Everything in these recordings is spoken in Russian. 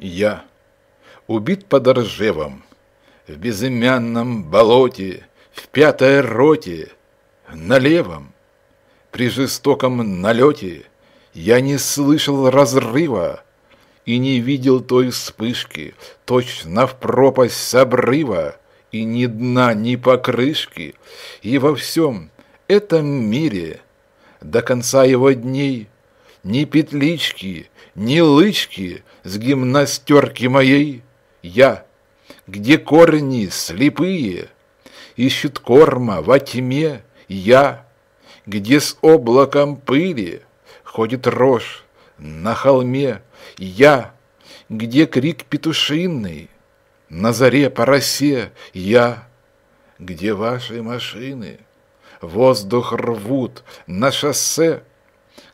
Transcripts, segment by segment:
я, убит под Ржевом, в безымянном болоте, в пятой роте, на левом, при жестоком налете, я не слышал разрыва и не видел той вспышки, точно в пропасть с обрыва, и ни дна, ни покрышки, и во всем этом мире до конца его дней ни петлички, ни лычки с гимнастерки моей? Я, где корни слепые, ищет корма во тьме, я, где с облаком пыли ходит рожь на холме, я, где крик петушиный, на заре по росе, я, где ваши машины воздух рвут на шоссе,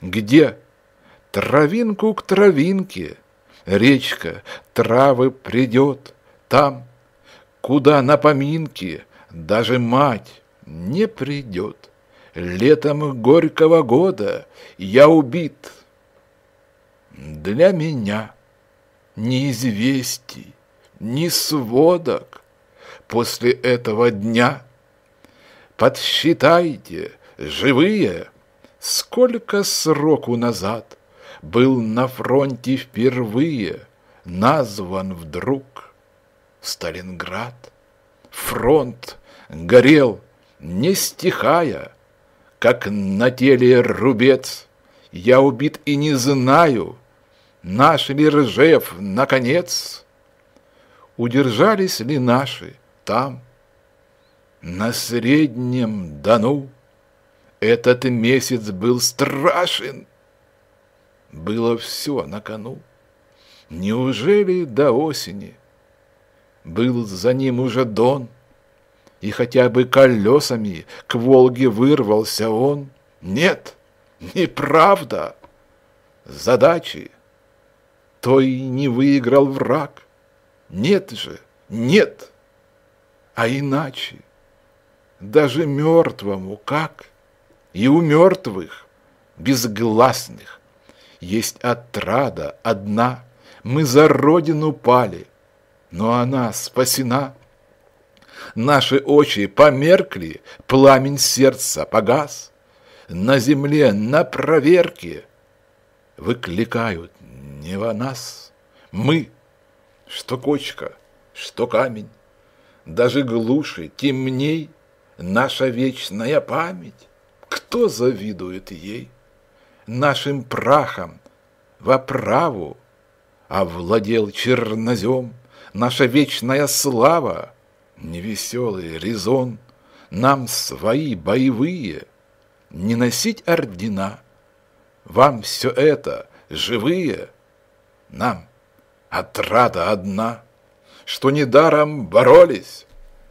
где травинку к травинке речка, травы придет, там, куда на поминки даже мать не придет. Летом горького года я убит. Для меня ни известий, ни сводок после этого дня. Подсчитайте, живые, сколько сроку назад был на фронте впервые, назван вдруг Сталинград. Фронт горел, не стихая, как на теле рубец. Я убит и не знаю, наш ли Ржев, наконец. Удержались ли наши там, на Среднем Дону? Этот месяц был страшен, было все на кону. Неужели до осени? Был за ним уже дон, и хотя бы колесами к Волге вырвался он. Нет, неправда. Задачи то и не выиграл враг. Нет же, нет. А иначе, даже мертвому как? И у мертвых, безгласных, есть отрада одна. Мы за родину пали, но она спасена. Наши очи померкли, пламень сердца погас. На земле, на проверке выкликают не во нас. Мы, что кочка, что камень, даже глуши, темней наша вечная память. Кто завидует ей? нашим прахом во праву, овладел чернозем, наша вечная слава, невеселый резон, нам свои боевые не носить ордена, вам все это живые, нам отрада одна, что недаром боролись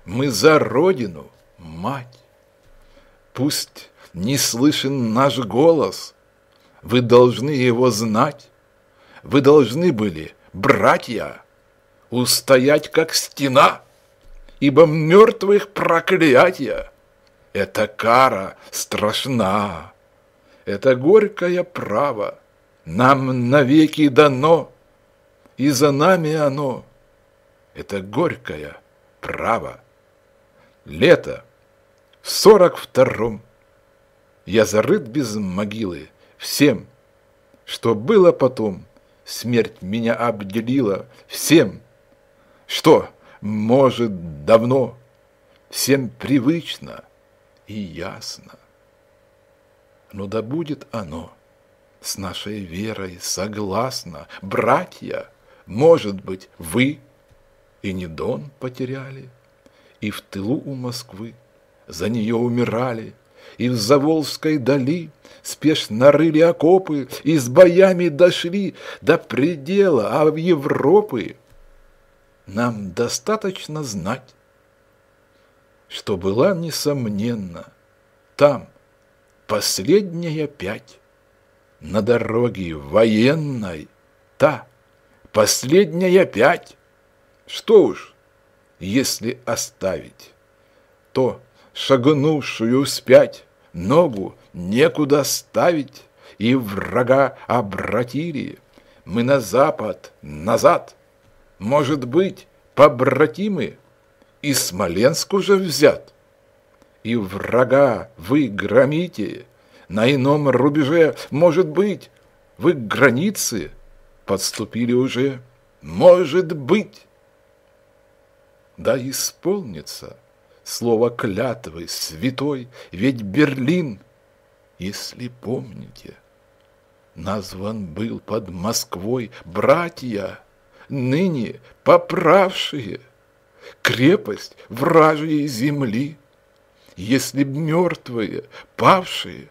мы за родину, мать. Пусть не слышен наш голос, вы должны его знать. Вы должны были, братья, устоять как стена, ибо мертвых проклятия. Это кара страшна. Это горькое право. Нам навеки дано, и за нами оно. Это горькое право. Лето в сорок втором. Я зарыт без могилы, всем. Что было потом, смерть меня обделила всем. Что, может, давно, всем привычно и ясно. Но да будет оно с нашей верой согласно, братья, может быть, вы и не Дон потеряли, и в тылу у Москвы за нее умирали, и в Заволжской дали спешно рыли окопы и с боями дошли до предела, а в Европы нам достаточно знать, что была, несомненно, там последняя пять на дороге военной, та последняя пять. Что уж, если оставить то, шагнувшую спять ногу некуда ставить, и врага обратили. Мы на запад, назад. Может быть, побратимы, и Смоленск уже взят. И врага вы громите, на ином рубеже, может быть, вы к границе подступили уже, может быть. Да исполнится слово клятвы, святой, ведь Берлин, если помните, назван был под Москвой братья, ныне поправшие крепость вражьей земли. Если б мертвые, павшие,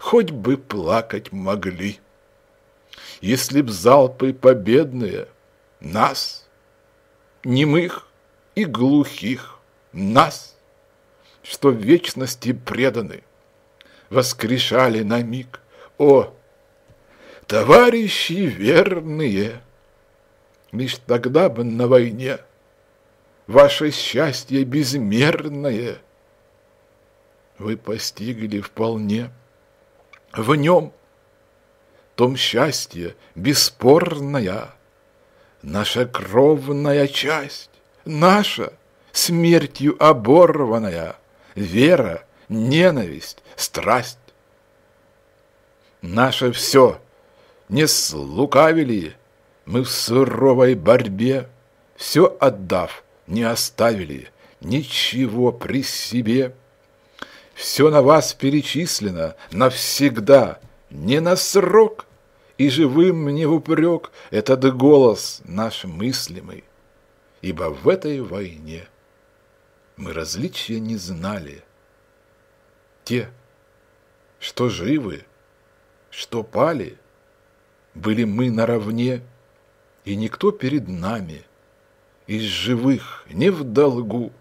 хоть бы плакать могли. Если б залпы победные нас, немых и глухих, нас, что в вечности преданы, воскрешали на миг. О, товарищи верные! Лишь тогда бы на войне ваше счастье безмерное вы постигли вполне. В нем том счастье бесспорная наша кровная часть, наша — смертью оборванная, вера, ненависть, страсть. Наше все, не слукавили, мы в суровой борьбе, все отдав, не оставили, ничего при себе. Все на вас перечислено навсегда, не на срок, и живым мне в упрек этот голос наш мыслимый, ибо в этой войне – мы различия не знали. Те, что живы, что пали, были мы наравне, и никто перед нами из живых не в долгу,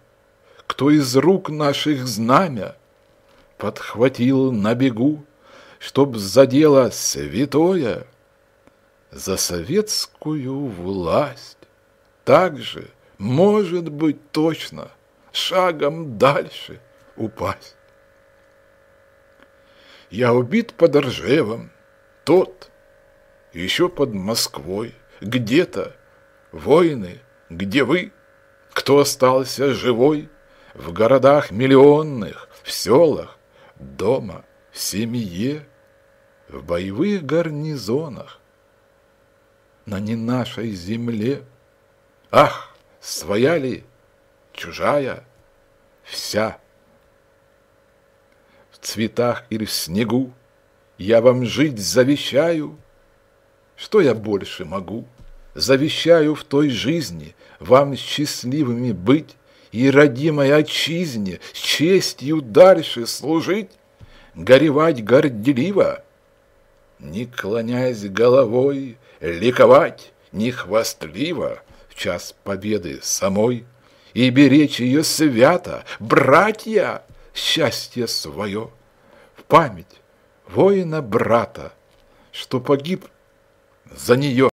кто из рук наших знамя подхватил на бегу, чтоб задело святое за советскую власть. Так же может быть точно, шагом дальше упасть. Я убит под Ржевом, тот, еще под Москвой, где-то, воины, где вы, кто остался живой, в городах миллионных, в селах, дома, в семье, в боевых гарнизонах, на не нашей земле. Ах, своя ли чужая, вся. В цветах или в снегу я вам жить завещаю, что я больше могу. Завещаю в той жизни вам счастливыми быть и родимой отчизне с честью дальше служить, горевать горделиво, не клоняясь головой, ликовать нехвастливо в час победы самой и беречь ее свято, братья, счастье свое, в память воина-брата, что погиб за нее.